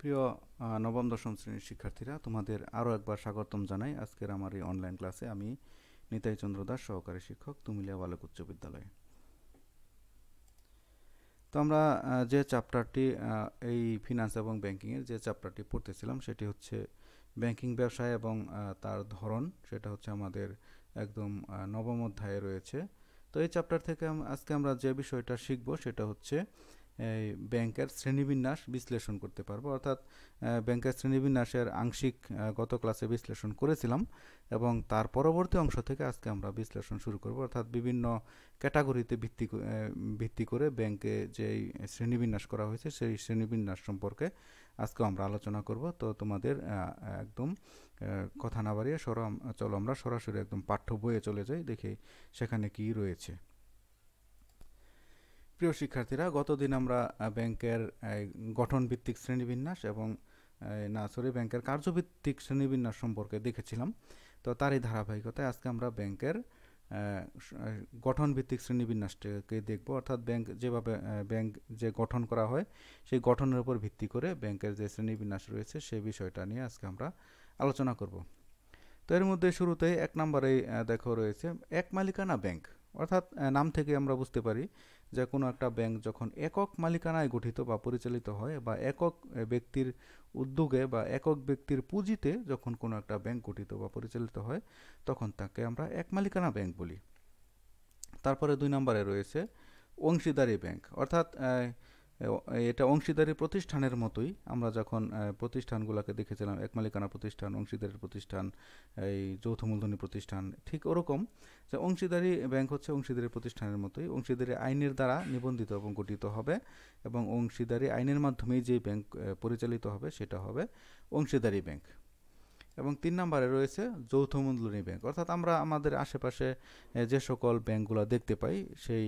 প্রিয় নবম দশম শ্রেণীর শিক্ষার্থীরা তোমাদের আরও একবার স্বাগতম জানাই আজকের আমার এই অনলাইন ক্লাসে আমি নিতাই চন্দ্র দাস সহকারী শিক্ষক তুমিলিয়া বালক উচ্চ বিদ্যালয় তো আমরা যে চ্যাপ্টারটি এই ফিনান্স এবং ব্যাংকিংয়ের যে চ্যাপ্টারটি পড়তেছিলাম সেটি হচ্ছে ব্যাংকিং ব্যবসায় এবং তার ধরন সেটা হচ্ছে আমাদের একদম নবম অধ্যায়ে রয়েছে তো এই চ্যাপ্টার থেকে আজকে আমরা যে বিষয়টা শিখব সেটা হচ্ছে ব্যাংকের শ্রেণীবিন্যাস বিশ্লেষণ করতে পারবো অর্থাৎ ব্যাংকের শ্রেণীবিন্যাসের আংশিক গত ক্লাসে বিশ্লেষণ করেছিলাম এবং তার পরবর্তী অংশ থেকে আজকে আমরা বিশ্লেষণ শুরু করব অর্থাৎ বিভিন্ন ক্যাটাগরিতে ভিত্তি ভিত্তি করে ব্যাংকে যেই শ্রেণীবিন্যাস করা হয়েছে সেই শ্রেণীবিন্যাস সম্পর্কে আজকে আমরা আলোচনা করব তো তোমাদের একদম কথা না বাড়িয়ে সর চলো আমরা সরাসরি একদম পাঠ্য বইয়ে চলে যাই দেখি সেখানে কি রয়েছে প্রিয় শিক্ষার্থীরা গতদিন আমরা ব্যাংকের গঠনভিত্তিক শ্রেণীবিন্যাস এবং না সরি ব্যাংকের কার্যভিত্তিক শ্রেণীবিন্যাস সম্পর্কে দেখেছিলাম তো তারই ধারাবাহিকতায় আজকে আমরা ব্যাংকের গঠনভিত্তিক শ্রেণীবিন্যাসটাকে দেখব অর্থাৎ ব্যাংক যেভাবে ব্যাংক যে গঠন করা হয় সেই গঠনের উপর ভিত্তি করে ব্যাংকের যে শ্রেণীবিন্যাস রয়েছে সেই বিষয়টা নিয়ে আজকে আমরা আলোচনা করব তো এর মধ্যে শুরুতেই এক নম্বরেই দেখো রয়েছে এক মালিকানা ব্যাংক অর্থাৎ নাম থেকে আমরা বুঝতে পারি যে কোনো একটা ব্যাংক যখন একক মালিকানায় গঠিত বা পরিচালিত হয় বা একক ব্যক্তির উদ্যোগে বা একক ব্যক্তির পুঁজিতে যখন কোনো একটা ব্যাংক গঠিত বা পরিচালিত হয় তখন তাকে আমরা এক মালিকানা ব্যাংক বলি তারপরে দুই নম্বরে রয়েছে অংশীদারি ব্যাংক অর্থাৎ এটা অংশীদারি প্রতিষ্ঠানের মতোই আমরা যখন প্রতিষ্ঠানগুলোকে দেখেছিলাম এক মালিকানা প্রতিষ্ঠান অংশীদারের প্রতিষ্ঠান এই যৌথ মূলধনী প্রতিষ্ঠান ঠিক ওরকম যে অংশীদারি ব্যাংক হচ্ছে অংশীদারি প্রতিষ্ঠানের মতোই অংশীদারি আইনের দ্বারা নিবন্ধিত এবং গঠিত হবে এবং অংশীদারি আইনের মাধ্যমেই যে ব্যাংক পরিচালিত হবে সেটা হবে অংশীদারি ব্যাংক এবং তিন নম্বরে রয়েছে যৌথ মূলধনী ব্যাংক অর্থাৎ আমরা আমাদের আশেপাশে যে সকল ব্যাংকগুলো দেখতে পাই সেই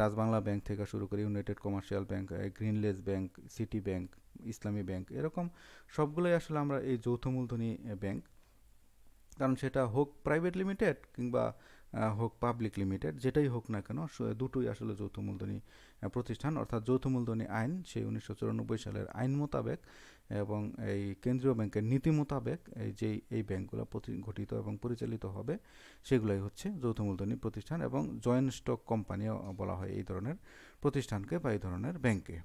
রাজবাংলা ব্যাংক থেকে শুরু করে United Commercial Bank Grindlays Bank City Bank Islami Bank এরকম সবগুলোই আসলে আমরা এই যৌথ মূলধনী ব্যাংক কারণ সেটা হোক প্রাইভেট লিমিটেড কিংবা হোক পাবলিক লিমিটেড যেটাই হোক না কেন দুটোই আসলে যৌথ মূলধনী প্রতিষ্ঠান অর্থাৎ যৌথ মূলধনী আইন সেই উনিশশো সালের আইন মোতাবেক এবং এই কেন্দ্রীয় ব্যাংকের নীতি মোতাবেক এই যে এই ব্যাংকগুলো গঠিত এবং পরিচালিত হবে সেগুলোই হচ্ছে যৌথ মূলধনী প্রতিষ্ঠান এবং জয়েন্ট স্টক কোম্পানিও বলা হয় এই ধরনের প্রতিষ্ঠানকে বা এই ধরনের ব্যাংকে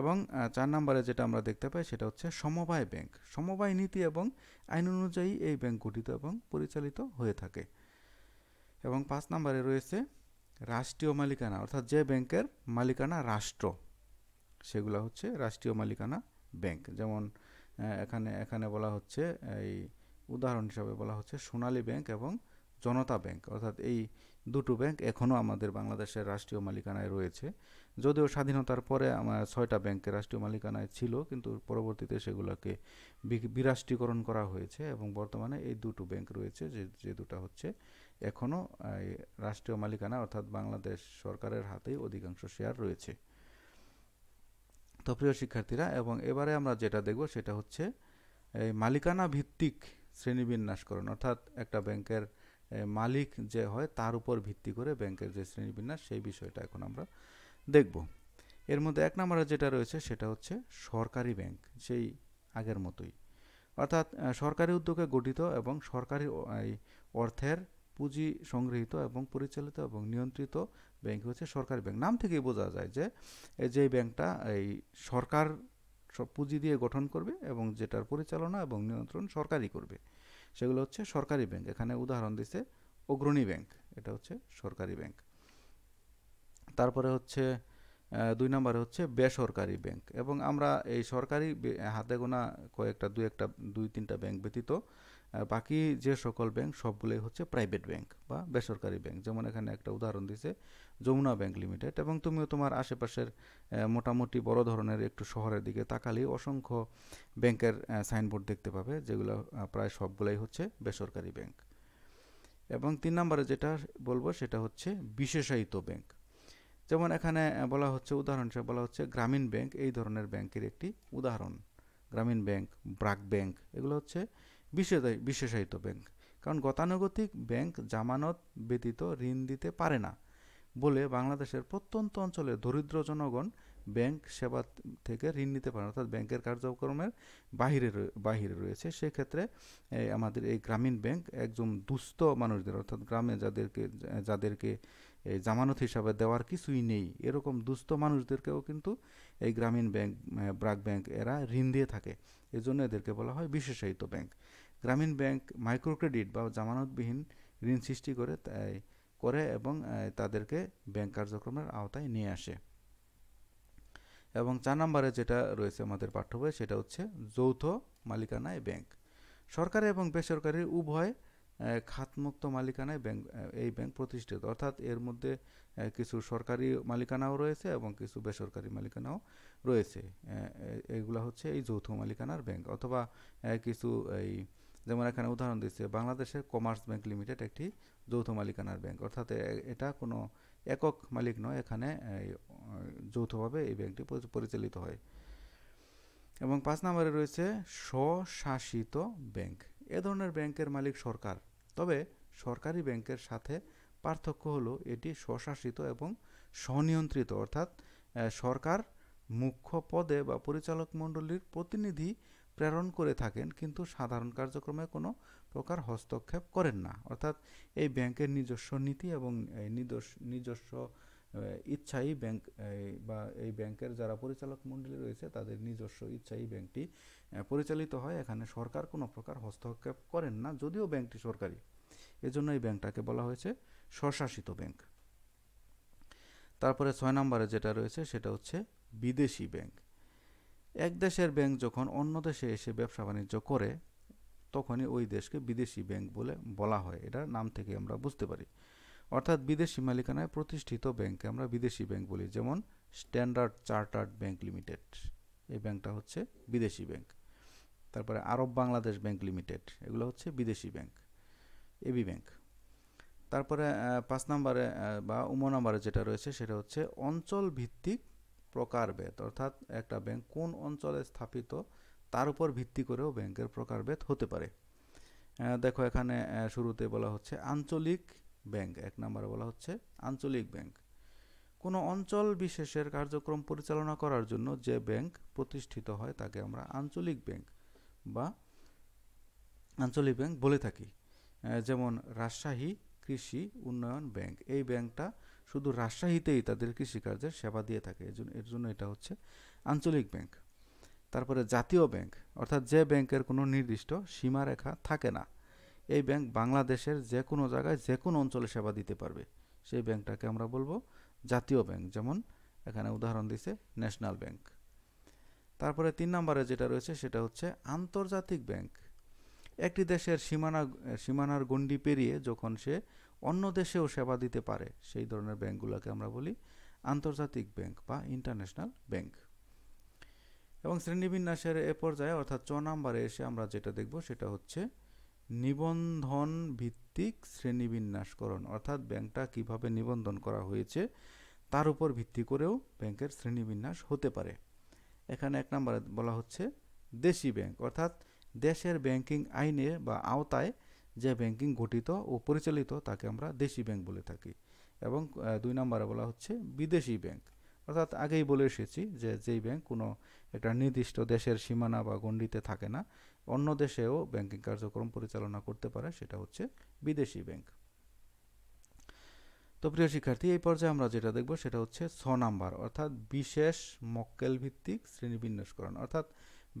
এবং চার নম্বরে যেটা আমরা দেখতে পাই সেটা হচ্ছে সমবায় ব্যাংক সমবায় নীতি এবং আইন অনুযায়ী এই ব্যাংক গঠিত এবং পরিচালিত হয়ে থাকে এবং পাঁচ নম্বরে রয়েছে রাষ্ট্রীয় মালিকানা অর্থাৎ যে ব্যাংকের মালিকানা রাষ্ট্র সেগুলো হচ্ছে রাষ্ট্রীয় মালিকানা ব্যাংক যেমন এখানে এখানে বলা হচ্ছে এই উদাহরণ হিসাবে বলা হচ্ছে সোনালী ব্যাংক এবং জনতা ব্যাংক অর্থাৎ এই দুটো ব্যাংক এখনও আমাদের বাংলাদেশের রাষ্ট্রীয় মালিকানায় রয়েছে যদিও স্বাধীনতার পরে আমার ছয়টা ব্যাংকের রাষ্ট্রীয় মালিকানায় ছিল কিন্তু পরবর্তীতে সেগুলোকে বিরাষ্ট্রীকরণ করা হয়েছে এবং বর্তমানে এই দুটো ব্যাংক রয়েছে যে যে দুটা হচ্ছে এখনও রাষ্ট্রীয় মালিকানা অর্থাৎ বাংলাদেশ সরকারের হাতেই অধিকাংশ শেয়ার রয়েছে তো প্রিয় শিক্ষার্থীরা এবং এবারে আমরা যেটা দেখব সেটা হচ্ছে এই মালিকানা ভিত্তিক শ্রেণীবিন্যাসকরণ অর্থাৎ একটা ব্যাংকের মালিক যে হয় তার উপর ভিত্তি করে ব্যাংকের যে শ্রেণীবিন্যাস সেই বিষয়টা এখন আমরা দেখব এর মধ্যে এক নম্বরে যেটা রয়েছে সেটা হচ্ছে সরকারি ব্যাংক সেই আগের মতোই অর্থাৎ সরকারি উদ্যোগে গঠিত এবং সরকারি অর্থের পুঁজি সংগৃহীত এবং পরিচালিত এবং নিয়ন্ত্রিত ব্যাংক হচ্ছে সরকারি ব্যাংক নাম থেকেই বোঝা যায় যে যে ব্যাংকটা এই সরকার সব পুঁজি দিয়ে গঠন করবে এবং যেটার পরিচালনা এবং নিয়ন্ত্রণ সরকারই করবে সেগুলো হচ্ছে সরকারি ব্যাংক এখানে উদাহরণ দিচ্ছে অগ্রণী ব্যাংক এটা হচ্ছে সরকারি ব্যাংক তারপরে হচ্ছে দুই নম্বরে হচ্ছে বেসরকারি ব্যাংক এবং আমরা এই সরকারি হাতে গোনা কয়েকটা দুই একটা দুই তিনটা ব্যাংক ব্যতীত বাকি যে সকল ব্যাংক সবগুলোই হচ্ছে প্রাইভেট ব্যাংক বা বেসরকারি ব্যাংক যেমন এখানে একটা উদাহরণ দিছে যমুনা ব্যাংক লিমিটেড এবং তুমিও তোমার আশেপাশের মোটামুটি বড় ধরনের একটু শহরের দিকে তাকালেই অসংখ্য ব্যাংকের সাইনবোর্ড দেখতে পাবে যেগুলো প্রায় সবগুলাই হচ্ছে বেসরকারি ব্যাংক এবং তিন নম্বরে যেটা বলবো সেটা হচ্ছে বিশেষায়িত ব্যাংক যেমন এখানে বলা হচ্ছে উদাহরণ হিসেবে বলা হচ্ছে গ্রামীণ ব্যাংক এই ধরনের ব্যাংকের একটি উদাহরণ গ্রামীণ ব্যাংক ব্রাক ব্যাংক এগুলো হচ্ছে বিশেষায়িত ব্যাংক কারণ গতানুগতিক ব্যাংক জামানত ব্যতীত ঋণ দিতে পারে না বলে বাংলাদেশের প্রত্যন্ত অঞ্চলে দরিদ্র জনগণ ব্যাংক সেবা থেকে ঋণ নিতে পারে অর্থাৎ ব্যাংকের কার্যক্রমের বাহিরে বাহিরে রয়েছে সেক্ষেত্রে আমাদের এই গ্রামীণ ব্যাংক একজন দুস্থ মানুষদের অর্থাৎ গ্রামে যাদেরকে যাদেরকে জামানত হিসাবে দেওয়ার কিছুই নেই এরকম দুস্থ মানুষদেরকেও কিন্তু এই গ্রামীণ ব্যাংক ব্রাক ব্যাংক এরা ঋণ দিয়ে থাকে এজন্য এদেরকে বলা হয় বিশেষায়িত ব্যাংক গ্রামীণ ব্যাংক মাইক্রোক্রেডিট বা জামানতবিহীন ঋণ সৃষ্টি করে তাই করে এবং তাদেরকে ব্যাংক কার্যক্রমের আওতায় নিয়ে আসে এবং চার নম্বরে যেটা রয়েছে আমাদের পাঠ্য বই সেটা হচ্ছে যৌথ মালিকানায় ব্যাংক সরকারি এবং বেসরকারি উভয় খাতমুক্ত মালিকানায় ব্যাংক এই ব্যাংক প্রতিষ্ঠিত অর্থাৎ এর মধ্যে কিছু সরকারি মালিকানাও রয়েছে এবং কিছু বেসরকারি মালিকানাও রয়েছে এগুলো হচ্ছে এই যৌথ মালিকানার ব্যাংক অথবা কিছু এই যেমন এখানে উদাহরণ দিচ্ছে বাংলাদেশের কমার্স ব্যাংক লিমিটেড একটি যৌথ মালিকানার ব্যাংক অর্থাৎ এটা কোনো একক মালিক নয় এখানে যৌথভাবে এই ব্যাংকটি পরিচালিত হয় এবং পাঁচ নম্বরে রয়েছে স্বশাসিত ব্যাংক এ ধরনের ব্যাংকের মালিক সরকার তবে সরকারি ব্যাংকের সাথে পার্থক্য হলো এটি স্বশাসিত এবং স্বনিয়ন্ত্রিত অর্থাৎ সরকার মুখ্য পদে বা পরিচালক মণ্ডলীর প্রতিনিধি প্রেরণ করে থাকেন কিন্তু সাধারণ কার্যক্রমে কোনো প্রকার হস্তক্ষেপ করেন না অর্থাৎ এই ব্যাংকের নিজস্ব নীতি এবং নিজস্ব ইচ্ছাই ব্যাংক বা এই ব্যাংকের যারা পরিচালক মণ্ডলী রয়েছে তাদের নিজস্ব ইচ্ছাই ব্যাংকটি পরিচালিত হয় এখানে সরকার কোনো প্রকার হস্তক্ষেপ করেন না যদিও ব্যাংকটি সরকারি এজন্য এই ব্যাংকটাকে বলা হয়েছে স্বশাসিত ব্যাংক তারপরে ছয় নম্বরে যেটা রয়েছে সেটা হচ্ছে বিদেশি ব্যাংক এক দেশের ব্যাংক যখন অন্য দেশে এসে ব্যবসা বাণিজ্য করে তখনই ওই দেশকে বিদেশি ব্যাংক বলে বলা হয় এটা নাম থেকে আমরা বুঝতে পারি অর্থাৎ বিদেশি মালিকানায় প্রতিষ্ঠিত ব্যাংককে আমরা বিদেশি ব্যাংক বলি যেমন স্ট্যান্ডার্ড চার্টার্ড ব্যাংক লিমিটেড এই ব্যাংকটা হচ্ছে বিদেশি ব্যাংক তারপরে আরব বাংলাদেশ ব্যাংক লিমিটেড এগুলো হচ্ছে বিদেশি ব্যাংক এবি ব্যাংক তারপরে পাঁচ নম্বরে বা উম নম্বরে যেটা রয়েছে সেটা হচ্ছে অঞ্চল ভিত্তিক প্রকারভেদ অর্থাৎ একটা ব্যাংক কোন অঞ্চলে স্থাপিত তার উপর ভিত্তি করেও ব্যাংকের প্রকারভেদ হতে পারে দেখো এখানে শুরুতে বলা হচ্ছে আঞ্চলিক ব্যাংক এক নম্বরে বলা হচ্ছে আঞ্চলিক ব্যাংক কোনো অঞ্চল বিশেষের কার্যক্রম পরিচালনা করার জন্য যে ব্যাংক প্রতিষ্ঠিত হয় তাকে আমরা আঞ্চলিক ব্যাংক বা আঞ্চলিক ব্যাংক বলে থাকি যেমন রাজশাহী কৃষি উন্নয়ন ব্যাংক এই ব্যাংকটা শুধু রাজশাহীতেই তাদের কৃষিকার্যের সেবা দিয়ে থাকে এর জন্য এর জন্য এটা হচ্ছে আঞ্চলিক ব্যাংক তারপরে জাতীয় ব্যাংক অর্থাৎ যে ব্যাংকের কোনো নির্দিষ্ট সীমারেখা থাকে না এই ব্যাংক বাংলাদেশের যে কোনো জায়গায় যে কোনো অঞ্চলে সেবা দিতে পারবে সেই ব্যাংকটাকে আমরা বলবো জাতীয় ব্যাংক যেমন এখানে উদাহরণ দিছে ন্যাশনাল ব্যাংক তারপরে তিন নম্বরে যেটা রয়েছে সেটা হচ্ছে আন্তর্জাতিক ব্যাংক একটি দেশের সীমানা সীমানার গণ্ডি পেরিয়ে যখন সে অন্য দেশেও সেবা দিতে পারে সেই ধরনের ব্যাংকগুলোকে আমরা বলি আন্তর্জাতিক ব্যাংক বা ইন্টারন্যাশনাল ব্যাংক এবং শ্রেণীবিন্যাসের এ পর্যায়ে অর্থাৎ চ নাম্বারে এসে আমরা যেটা দেখব সেটা হচ্ছে নিবন্ধন ভিত্তিক শ্রেণীবিন্যাসকরণ অর্থাৎ ব্যাংকটা কিভাবে নিবন্ধন করা হয়েছে তার উপর ভিত্তি করেও ব্যাংকের শ্রেণীবিন্যাস হতে পারে এখানে এক নম্বরে বলা হচ্ছে দেশি ব্যাংক অর্থাৎ দেশের ব্যাংকিং আইনে বা আওতায় যে ব্যাংকিং গঠিত ও পরিচালিত তাকে আমরা দেশি ব্যাংক বলে থাকি এবং দুই নম্বরে বলা হচ্ছে বিদেশি ব্যাংক অর্থাৎ আগেই বলে এসেছি যে যেই ব্যাংক কোনো একটা নির্দিষ্ট দেশের সীমানা বা গণ্ডিতে থাকে না অন্য দেশেও ব্যাংকিং কার্যক্রম পরিচালনা করতে পারে সেটা হচ্ছে বিদেশি ব্যাংক তো প্রিয় শিক্ষার্থী এই পর্যায়ে আমরা যেটা দেখব সেটা হচ্ছে ছ নাম্বার অর্থাৎ বিশেষ মক্কেল ভিত্তিক শ্রেণীবিন্যাসকরণ অর্থাৎ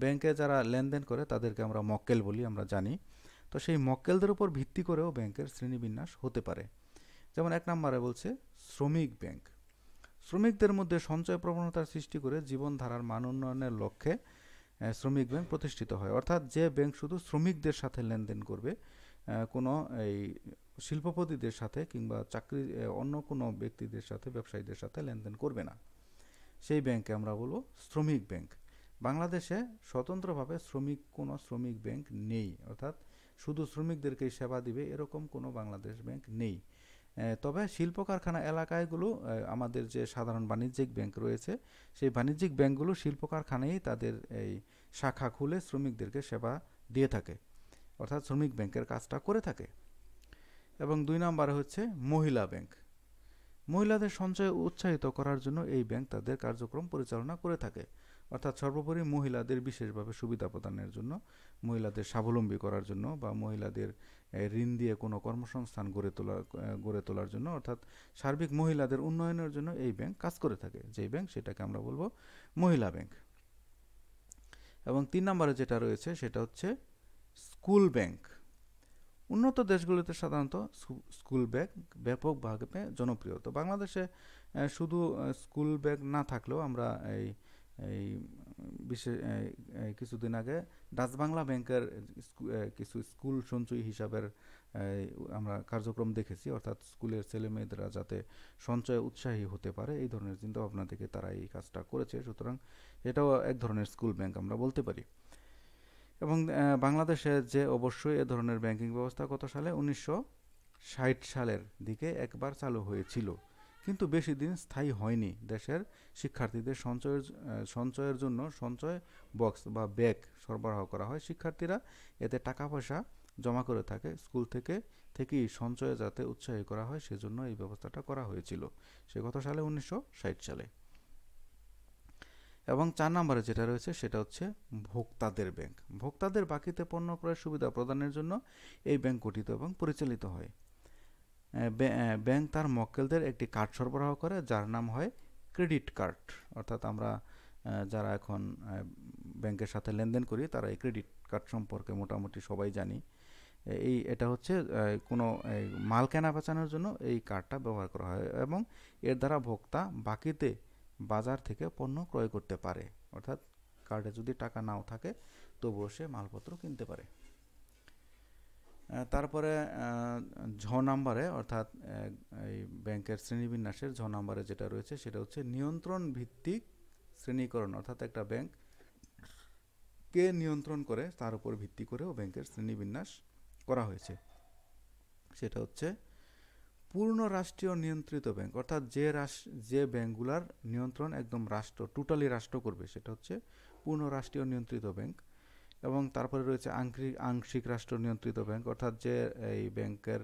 ব্যাংকে যারা লেনদেন করে তাদেরকে আমরা মক্কেল বলি আমরা জানি তো সেই মক্কেলদের উপর ভিত্তি করেও ব্যাংকের শ্রেণীবিন্যাস হতে পারে যেমন এক নম্বরে বলছে শ্রমিক ব্যাংক শ্রমিকদের মধ্যে সঞ্চয় প্রবণতার সৃষ্টি করে জীবনধারার মান উন্নয়নের লক্ষ্যে শ্রমিক ব্যাংক প্রতিষ্ঠিত হয় অর্থাৎ যে ব্যাংক শুধু শ্রমিকদের সাথে লেনদেন করবে কোনো এই শিল্পপতিদের সাথে কিংবা চাকরি অন্য কোনো ব্যক্তিদের সাথে ব্যবসায়ীদের সাথে লেনদেন করবে না সেই ব্যাংকে আমরা বলবো শ্রমিক ব্যাংক বাংলাদেশে স্বতন্ত্রভাবে শ্রমিক কোনো শ্রমিক ব্যাংক নেই অর্থাৎ শুধু শ্রমিকদেরকেই সেবা দিবে এরকম কোনো বাংলাদেশ ব্যাংক নেই তবে শিল্প কারখানা এলাকায়গুলো আমাদের যে সাধারণ বাণিজ্যিক ব্যাংক রয়েছে সেই বাণিজ্যিক ব্যাংকগুলো শিল্প কারখানায় তাদের এই শাখা খুলে শ্রমিকদেরকে সেবা দিয়ে থাকে অর্থাৎ শ্রমিক ব্যাংকের কাজটা করে থাকে এবং দুই নম্বর হচ্ছে মহিলা ব্যাংক মহিলাদের সঞ্চয় উৎসাহিত করার জন্য এই ব্যাংক তাদের কার্যক্রম পরিচালনা করে থাকে অর্থাৎ সর্বোপরি মহিলাদের বিশেষভাবে সুবিধা প্রদানের জন্য মহিলাদের স্বাবলম্বী করার জন্য বা মহিলাদের ঋণ দিয়ে কোনো কর্মসংস্থান গড়ে তোলার গড়ে তোলার জন্য অর্থাৎ সার্বিক মহিলাদের উন্নয়নের জন্য এই ব্যাংক কাজ করে থাকে যেই ব্যাংক সেটাকে আমরা বলবো মহিলা ব্যাংক এবং তিন নম্বরে যেটা রয়েছে সেটা হচ্ছে স্কুল ব্যাংক উন্নত দেশগুলোতে সাধারণত স্কুল ব্যাগ ব্যাপকভাবে জনপ্রিয় তো বাংলাদেশে শুধু স্কুল ব্যাগ না থাকলেও আমরা এই এই বিশেষ কিছুদিন আগে ডাচ বাংলা ব্যাংকের কিছু স্কুল সঞ্চয়ী হিসাবের আমরা কার্যক্রম দেখেছি অর্থাৎ স্কুলের ছেলেমেয়েরা যাতে সঞ্চয়ে উৎসাহী হতে পারে এই ধরনের চিন্তাভাবনা থেকে তারা এই কাজটা করেছে সুতরাং এটাও এক ধরনের স্কুল ব্যাংক আমরা বলতে পারি এবং বাংলাদেশে যে অবশ্যই এ ধরনের ব্যাংকিং ব্যবস্থা কত সালে উনিশশো ষাট সালের দিকে একবার চালু হয়েছিল কিন্তু বেশি দিন স্থায়ী হয়নি দেশের শিক্ষার্থীদের সঞ্চয়ের সঞ্চয়ের জন্য সঞ্চয় বক্স বা ব্যাগ সরবরাহ করা হয় শিক্ষার্থীরা এতে টাকা পয়সা জমা করে থাকে স্কুল থেকে থেকেই সঞ্চয়ে যাতে উৎসাহী করা হয় সেজন্য এই ব্যবস্থাটা করা হয়েছিল সে গত সালে উনিশশো সালে এবং চার নম্বরে যেটা রয়েছে সেটা হচ্ছে ভোক্তাদের ব্যাংক ভোক্তাদের বাকিতে পণ্য ক্রয়ের সুবিধা প্রদানের জন্য এই ব্যাংক গঠিত এবং পরিচালিত হয় ব্যাংক তার মক্কেলদের একটি কার্ড সরবরাহ করে যার নাম হয় ক্রেডিট কার্ড অর্থাৎ আমরা যারা এখন ব্যাংকের সাথে লেনদেন করি তারা এই ক্রেডিট কার্ড সম্পর্কে মোটামুটি সবাই জানি এই এটা হচ্ছে কোনো মাল কেনা বেচানোর জন্য এই কার্ডটা ব্যবহার করা হয় এবং এর দ্বারা ভোক্তা বাকিতে বাজার থেকে পণ্য ক্রয় করতে পারে অর্থাৎ কার্ডে যদি টাকা নাও থাকে তবুও সে মালপত্র কিনতে পারে তারপরে ঝ নাম্বারে অর্থাৎ এই ব্যাংকের শ্রেণীবিন্যাসের ঝ নাম্বারে যেটা রয়েছে সেটা হচ্ছে নিয়ন্ত্রণ ভিত্তিক শ্রেণীকরণ অর্থাৎ একটা ব্যাংক কে নিয়ন্ত্রণ করে তার উপর ভিত্তি করেও ব্যাংকের শ্রেণীবিন্যাস করা হয়েছে সেটা হচ্ছে পূর্ণ রাষ্ট্রীয় নিয়ন্ত্রিত ব্যাংক অর্থাৎ যে যে ব্যাংকগুলার নিয়ন্ত্রণ একদম রাষ্ট্র টোটালি রাষ্ট্র করবে সেটা হচ্ছে পূর্ণ রাষ্ট্রীয় নিয়ন্ত্রিত ব্যাংক এবং তারপরে রয়েছে আংশিক আংশিক রাষ্ট্র নিয়ন্ত্রিত ব্যাংক অর্থাৎ যে এই ব্যাংকের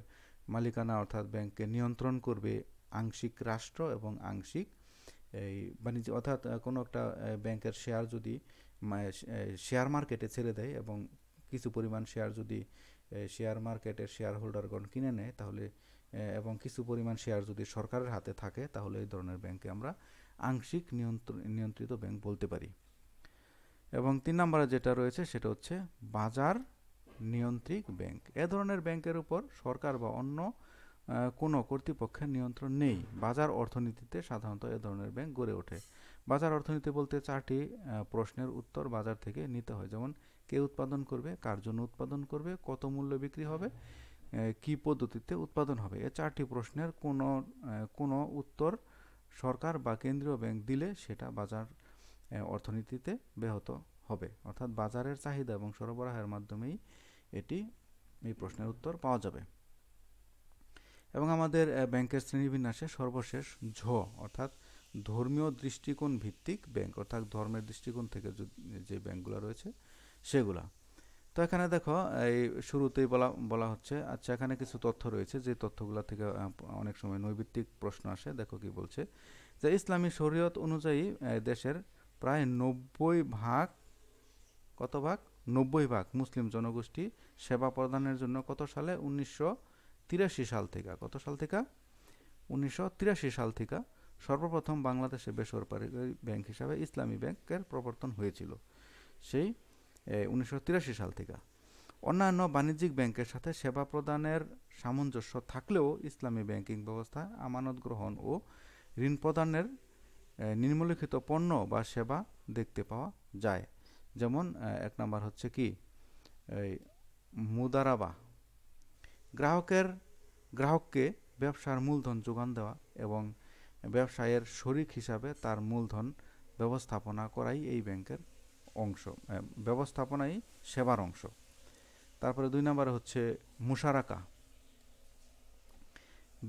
মালিকানা অর্থাৎ ব্যাংকে নিয়ন্ত্রণ করবে আংশিক রাষ্ট্র এবং আংশিক এই বাণিজ্য অর্থাৎ কোনো একটা ব্যাংকের শেয়ার যদি শেয়ার মার্কেটে ছেড়ে দেয় এবং কিছু পরিমাণ শেয়ার যদি শেয়ার মার্কেটের শেয়ার হোল্ডারগণ কিনে নেয় তাহলে এবং কিছু পরিমাণ শেয়ার যদি সরকারের হাতে থাকে তাহলে এই ধরনের ব্যাংকে আমরা আংশিক নিয়ন্ত্রণ নিয়ন্ত্রিত ব্যাংক বলতে পারি এবং তিন নম্বরে যেটা রয়েছে সেটা হচ্ছে বাজার নিয়ন্ত্রিক ব্যাংক এ ধরনের ব্যাংকের উপর সরকার বা অন্য কোনো কর্তৃপক্ষের নিয়ন্ত্রণ নেই বাজার অর্থনীতিতে সাধারণত এ ধরনের ব্যাংক গড়ে ওঠে বাজার অর্থনীতি বলতে চারটি প্রশ্নের উত্তর বাজার থেকে নিতে হয় যেমন কে উৎপাদন করবে কার জন্য উৎপাদন করবে কত মূল্য বিক্রি হবে কি পদ্ধতিতে উৎপাদন হবে এ চারটি প্রশ্নের কোনো কোনো উত্তর সরকার বা কেন্দ্রীয় ব্যাংক দিলে সেটা বাজার অর্থনীতিতে ব্যাহত হবে অর্থাৎ বাজারের চাহিদা এবং সরবরাহের মাধ্যমেই এটি এই প্রশ্নের উত্তর পাওয়া যাবে এবং আমাদের ব্যাংকের শ্রেণীবিন্যাসে সর্বশেষ ঝ অর্থাৎ ধর্মীয় দৃষ্টিকোণ ভিত্তিক ব্যাংক অর্থাৎ ধর্মের দৃষ্টিকোণ থেকে যে ব্যাংকগুলো রয়েছে সেগুলা তো এখানে দেখো এই শুরুতেই বলা বলা হচ্ছে আচ্ছা এখানে কিছু তথ্য রয়েছে যে তথ্যগুলো থেকে অনেক সময় নৈভিত্তিক প্রশ্ন আসে দেখো কি বলছে যে ইসলামী শরীয়ত অনুযায়ী দেশের প্রায় নব্বই ভাগ কত ভাগ নব্বই ভাগ মুসলিম জনগোষ্ঠী সেবা প্রদানের জন্য কত সালে উনিশশো তিরাশি সাল থেকে কত সাল থেকে উনিশশো তিরাশি সাল থেকে সর্বপ্রথম বাংলাদেশে বেসরকারি ব্যাংক হিসাবে ইসলামী ব্যাংকের প্রবর্তন হয়েছিল সেই উনিশশো সাল থেকে অন্যান্য বাণিজ্যিক ব্যাংকের সাথে সেবা প্রদানের সামঞ্জস্য থাকলেও ইসলামী ব্যাংকিং ব্যবস্থা আমানত গ্রহণ ও ঋণ প্রদানের নিম্নলিখিত পণ্য বা সেবা দেখতে পাওয়া যায় যেমন এক নাম্বার হচ্ছে কি মুদারাবা গ্রাহকের গ্রাহককে ব্যবসার মূলধন যোগান দেওয়া এবং ব্যবসায়ের শরিক হিসাবে তার মূলধন ব্যবস্থাপনা করাই এই ব্যাংকের অংশ ব্যবস্থাপনাই সেবার অংশ তারপরে দুই নম্বরে হচ্ছে মুশারাকা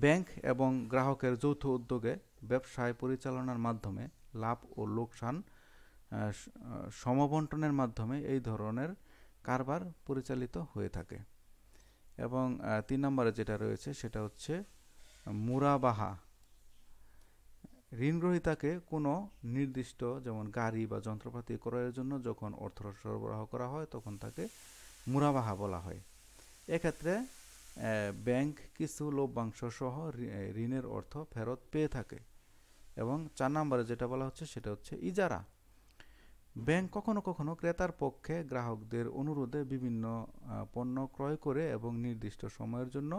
ব্যাংক এবং গ্রাহকের যৌথ উদ্যোগে ব্যবসায় পরিচালনার মাধ্যমে লাভ ও লোকসান সমবন্টনের মাধ্যমে এই ধরনের কারবার পরিচালিত হয়ে থাকে এবং তিন নম্বরে যেটা রয়েছে সেটা হচ্ছে মুরাবাহা ঋণগ্রহিতাকে কোনো নির্দিষ্ট যেমন গাড়ি বা যন্ত্রপাতি ক্রয়ের জন্য যখন অর্থ সরবরাহ করা হয় তখন তাকে মুরাবাহা বলা হয় এক্ষেত্রে ব্যাংক কিছু লভ্যাংশ সহ ঋণের অর্থ ফেরত পেয়ে থাকে এবং চার নম্বরে যেটা বলা হচ্ছে সেটা হচ্ছে ইজারা ব্যাংক কখনো কখনো ক্রেতার পক্ষে গ্রাহকদের অনুরোধে বিভিন্ন পণ্য ক্রয় করে এবং নির্দিষ্ট সময়ের জন্য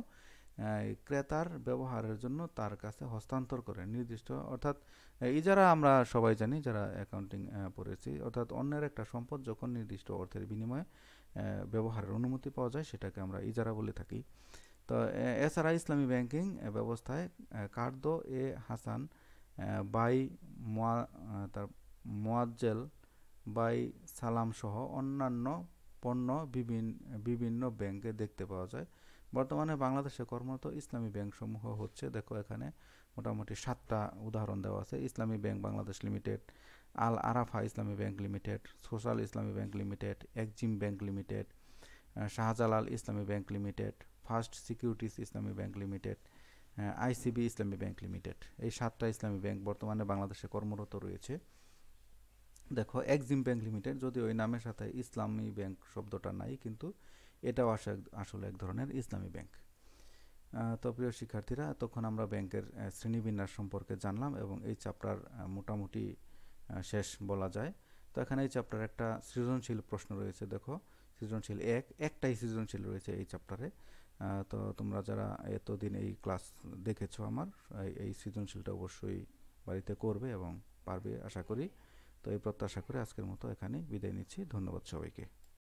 ক্রেতার ব্যবহারের জন্য তার কাছে হস্তান্তর করে নির্দিষ্ট অর্থাৎ ইজারা আমরা সবাই জানি যারা অ্যাকাউন্টিং পড়েছি অর্থাৎ অন্যের একটা সম্পদ যখন নির্দিষ্ট অর্থের বিনিময়ে ব্যবহারের অনুমতি পাওয়া যায় সেটাকে আমরা ইজারা বলে থাকি তো এছাড়া ইসলামী ব্যাংকিং ব্যবস্থায় কার্দ এ হাসান বাই তার মোয়াজ্জেল বাই সালাম সহ অন্যান্য পণ্য বিভিন্ন বিভিন্ন ব্যাংকে দেখতে পাওয়া যায় বর্তমানে বাংলাদেশে কর্মরত ইসলামী ব্যাংকসমূহ হচ্ছে দেখো এখানে মোটামুটি সাতটা উদাহরণ দেওয়া আছে Islami Bank Bangladesh Limited Al Arafah Islami Bank Limited Social Islami Bank Limited Exim Bank Limited Shahjalal Islami Bank Limited First Securities Islami Bank Limited ICB Islami Bank Limited এই সাতটা ইসলামী ব্যাংক বর্তমানে বাংলাদেশে কর্মরত রয়েছে দেখো এক্সিম ব্যাংক লিমিটেড যদি ওই নামের সাথে ইসলামী ব্যাংক শব্দটা নাই কিন্তু এটাও আসলে এক ধরনের ইসলামী ব্যাংক তো প্রিয় শিক্ষার্থীরা তখন আমরা ব্যাংকের শ্রেণীবিন্যাস সম্পর্কে জানলাম এবং এই চ্যাপ্টার মোটামুটি শেষ বলা যায় তো এখানে এই চ্যাপ্টার একটা সৃজনশীল প্রশ্ন রয়েছে দেখো সৃজনশীল এক একটাই সৃজনশীল রয়েছে এই চ্যাপ্টারে তো তোমরা যারা এতদিন এই ক্লাস দেখেছো আমার এই সৃজনশীলটা অবশ্যই বাড়িতে করবে এবং পারবে আশা করি তো এই প্রত্যাশা করে আজকের মতো এখানে বিদায় নিচ্ছি ধন্যবাদ সবাইকে